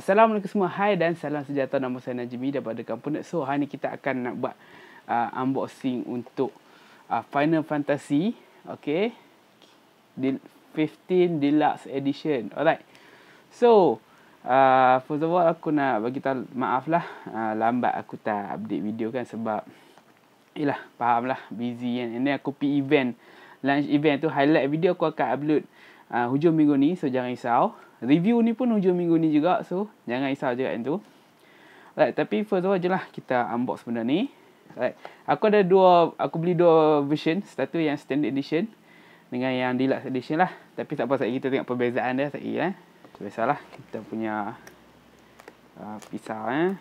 Assalamualaikum semua. Hai dan salam sejahtera. Nama saya Najmi daripada Kampun. So, hari ni kita akan nak buat uh, unboxing untuk uh, Final Fantasy. Okay. The 15 Deluxe Edition. Alright. So, uh, first of all, aku nak bagi tahu maaf lah. Uh, lambat aku tak update video kan sebab... Yelah, faham lah. Busy kan. And then aku pergi event. lunch event tu, highlight video aku akan upload uh, hujung minggu ni. So, jangan risau review ni pun hujung minggu ni juga so jangan risau je kan tu right, tapi first of all je lah kita unbox benda ni right, aku ada dua aku beli dua version satu yang standard edition dengan yang deluxe edition lah tapi tak apa sekejap kita tengok perbezaan dia sekejap eh biasalah kita punya uh, pisau eh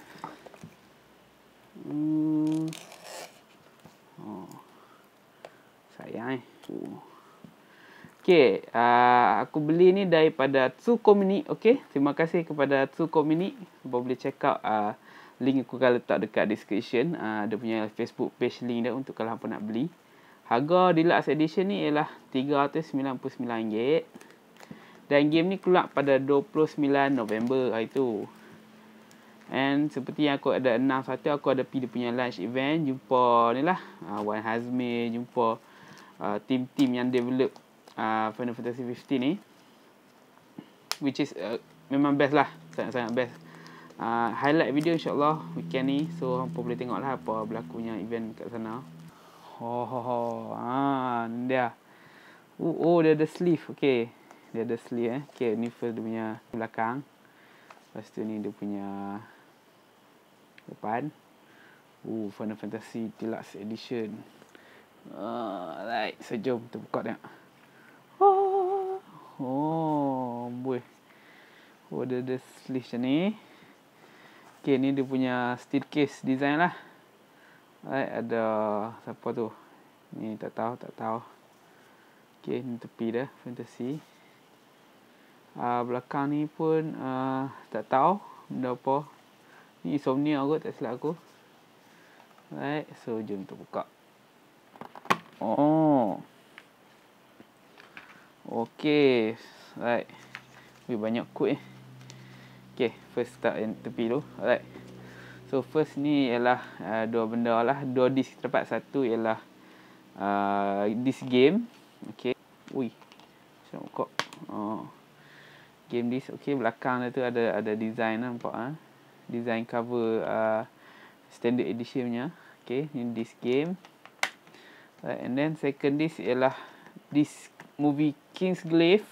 hmm. oh. sayang eh oh. Okey, uh, aku beli ni daripada Tsukomini. Okey, terima kasih kepada Tsukomini. Boleh boleh check out uh, link aku kalau letak dekat description. Uh, dia punya Facebook page link dia untuk kalau hangpa nak beli. Harga deluxe edition ni ialah RM399. Dan game ni keluar pada 29 November hari tu. And seperti yang aku ada enam satu, aku ada pergi dia punya launch event. Jumpa ni lah, uh, Wan Hazmi, jumpa uh, team-team yang develop uh, Final Fantasy XV ni which is uh, memang best lah sangat-sangat best uh, highlight video insyaAllah weekend ni so hampa boleh tengok lah apa berlakunya event kat sana Oh, ho ho ah, dia oh, oh dia ada sleeve okay dia ada sleeve eh okay ni first dia punya belakang lepas tu ni dia punya depan Ooh, Final Fantasy Deluxe Edition. Uh, ah, right, sejom. So, kita buka tengok. Oh, boy. Oh, dia ada sleeve macam ni. Okay, ni dia punya staircase design lah. Alright, ada siapa tu? Ni tak tahu, tak tahu. Okay, ni tepi dia, fantasy. Uh, belakang ni pun uh, tak tahu benda apa. Ni insomnia kot, tak silap aku. Alright, so jom kita buka. Oh. Okay Alright Ui banyak kod eh Okay First start yang tepi tu Alright So first ni ialah uh, Dua benda lah Dua disk terdapat Satu ialah uh, Disk game Okay Ui Macam nak buka oh. Game disk Okay belakang dia tu ada Ada design lah nampak ha? Design cover uh, Standard edition punya Okay Ini disk game Alright and then second disk ialah Disk movie King's Glaive.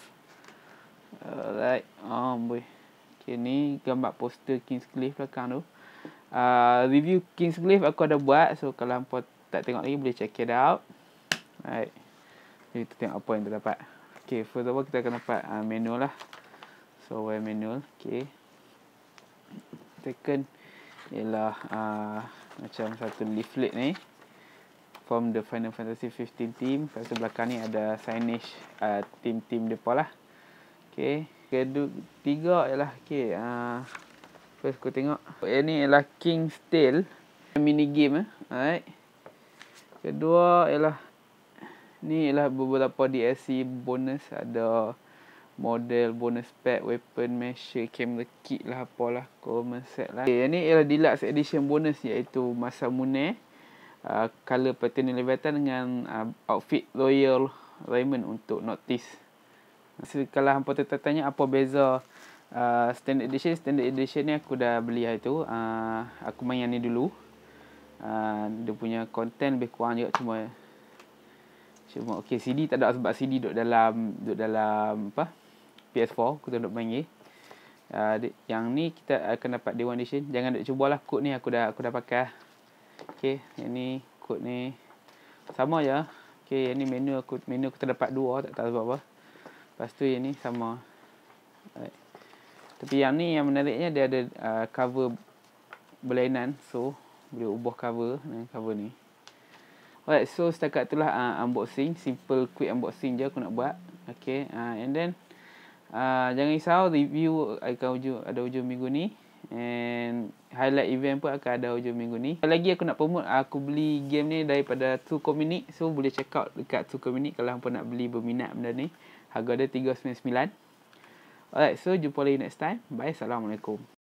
Alright. oh boy. Okay, ni gambar poster King's Glaive belakang tu. Uh, review King's Glaive aku dah buat. So, kalau hampa tak tengok lagi, boleh check it out. Alright. Jadi, kita tengok apa yang kita dapat. Okay, first of all, kita akan dapat uh, manual lah. So, where manual? Okay. Second, ialah uh, macam satu leaflet ni from the Final Fantasy 15 team. Kat belakang ni ada signage uh, team-team depa lah. Okey, kedua tiga ialah okey a uh, first aku tengok. Ini ialah King Steel. mini game eh. Alright. Kedua ialah ni ialah beberapa DLC bonus ada model bonus pack weapon masher camera kit lah apalah common set lah. Okay, yang ni ialah deluxe edition bonus iaitu masa munai color uh, pattern Leviathan dengan uh, outfit Royal Raymond untuk notice. So, kalau hampa tertanya apa beza uh, standard edition, standard edition ni aku dah beli hari tu. Uh, aku main yang ni dulu. Uh, dia punya content lebih kurang juga cuma cuma ok CD tak ada sebab CD duduk dalam duduk dalam apa? PS4 aku tak nak main ni. Uh, yang ni kita akan dapat day one edition. Jangan duk cubalah kod ni aku dah aku dah pakai. Okey, yang ni kod ni sama ya. Okey, yang ni menu aku menu aku terdapat dua tak tahu sebab apa. Lepas tu yang ni sama. Alright. Tapi yang ni yang menariknya dia ada uh, cover berlainan. So, boleh ubah cover dengan cover ni. Alright, so setakat itulah uh, unboxing, simple quick unboxing je aku nak buat. Okey, uh, and then Uh, jangan risau review uh, akan wujud, ada wujud minggu ni And highlight event pun akan ada hujung minggu ni. Lagi aku nak promote aku beli game ni daripada 2 Cominic. So boleh check out dekat 2 Cominic kalau hangpa nak beli berminat benda ni. Harga dia 399. Alright, so jumpa lagi next time. Bye, Assalamualaikum.